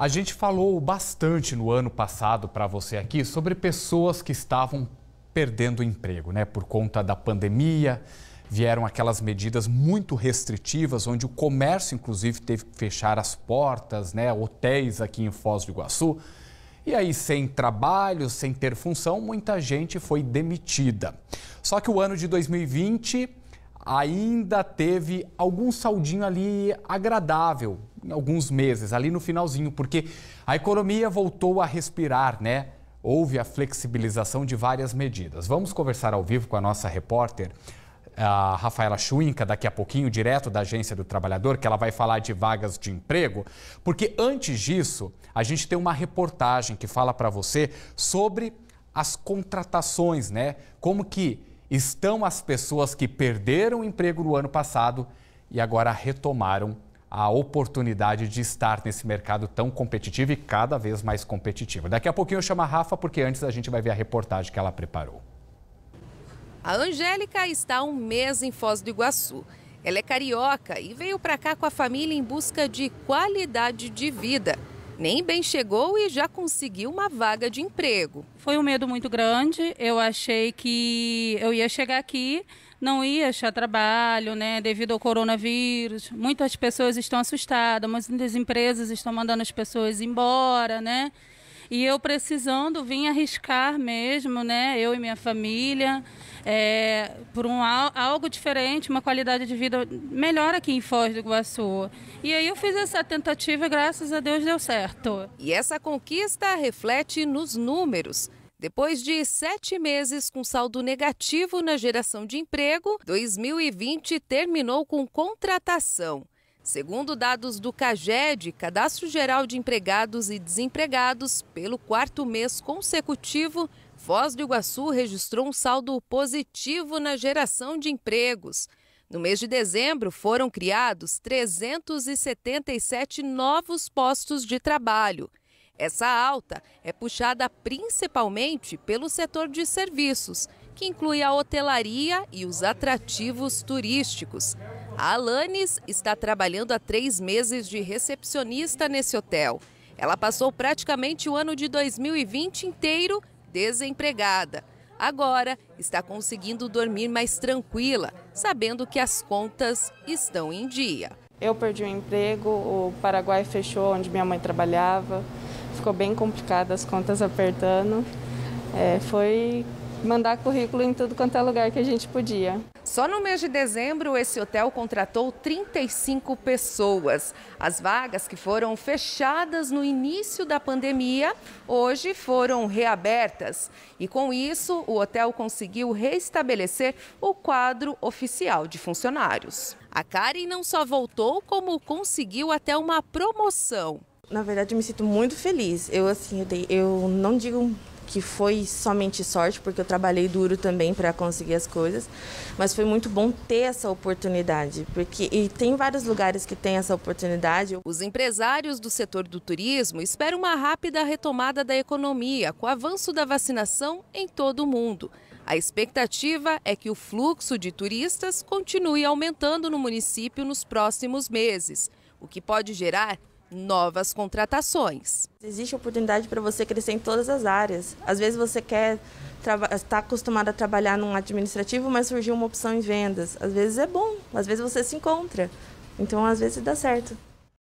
A gente falou bastante no ano passado para você aqui sobre pessoas que estavam perdendo emprego, né? Por conta da pandemia, vieram aquelas medidas muito restritivas, onde o comércio, inclusive, teve que fechar as portas, né? Hotéis aqui em Foz do Iguaçu. E aí, sem trabalho, sem ter função, muita gente foi demitida. Só que o ano de 2020 ainda teve algum saldinho ali agradável, alguns meses, ali no finalzinho, porque a economia voltou a respirar, né? Houve a flexibilização de várias medidas. Vamos conversar ao vivo com a nossa repórter, a Rafaela Chuinca, daqui a pouquinho, direto da Agência do Trabalhador, que ela vai falar de vagas de emprego, porque antes disso, a gente tem uma reportagem que fala para você sobre as contratações, né? Como que estão as pessoas que perderam o emprego no ano passado e agora retomaram a oportunidade de estar nesse mercado tão competitivo e cada vez mais competitivo. Daqui a pouquinho eu chamo a Rafa, porque antes a gente vai ver a reportagem que ela preparou. A Angélica está há um mês em Foz do Iguaçu. Ela é carioca e veio para cá com a família em busca de qualidade de vida. Nem bem chegou e já conseguiu uma vaga de emprego. Foi um medo muito grande. Eu achei que eu ia chegar aqui, não ia achar trabalho, né, devido ao coronavírus. Muitas pessoas estão assustadas, muitas empresas estão mandando as pessoas embora, né? E eu precisando vim arriscar mesmo, né? Eu e minha família, é, por um algo diferente, uma qualidade de vida melhor aqui em Foz do Iguaçu. E aí eu fiz essa tentativa e graças a Deus deu certo. E essa conquista reflete nos números. Depois de sete meses com saldo negativo na geração de emprego, 2020 terminou com contratação. Segundo dados do CAGED, Cadastro Geral de Empregados e Desempregados, pelo quarto mês consecutivo, Foz do Iguaçu registrou um saldo positivo na geração de empregos. No mês de dezembro, foram criados 377 novos postos de trabalho. Essa alta é puxada principalmente pelo setor de serviços, que inclui a hotelaria e os atrativos turísticos. A Alanis está trabalhando há três meses de recepcionista nesse hotel. Ela passou praticamente o ano de 2020 inteiro desempregada. Agora está conseguindo dormir mais tranquila, sabendo que as contas estão em dia. Eu perdi o emprego, o Paraguai fechou onde minha mãe trabalhava ficou bem complicado, as contas apertando. É, foi mandar currículo em tudo quanto é lugar que a gente podia. Só no mês de dezembro, esse hotel contratou 35 pessoas. As vagas que foram fechadas no início da pandemia, hoje foram reabertas. E com isso, o hotel conseguiu restabelecer o quadro oficial de funcionários. A Karen não só voltou, como conseguiu até uma promoção. Na verdade, me sinto muito feliz. Eu, assim, eu, dei, eu não digo que foi somente sorte, porque eu trabalhei duro também para conseguir as coisas, mas foi muito bom ter essa oportunidade, porque e tem vários lugares que tem essa oportunidade. Os empresários do setor do turismo esperam uma rápida retomada da economia com o avanço da vacinação em todo o mundo. A expectativa é que o fluxo de turistas continue aumentando no município nos próximos meses, o que pode gerar novas contratações. Existe oportunidade para você crescer em todas as áreas. Às vezes você quer está acostumado a trabalhar num administrativo, mas surgiu uma opção em vendas. Às vezes é bom, às vezes você se encontra. Então, às vezes dá certo.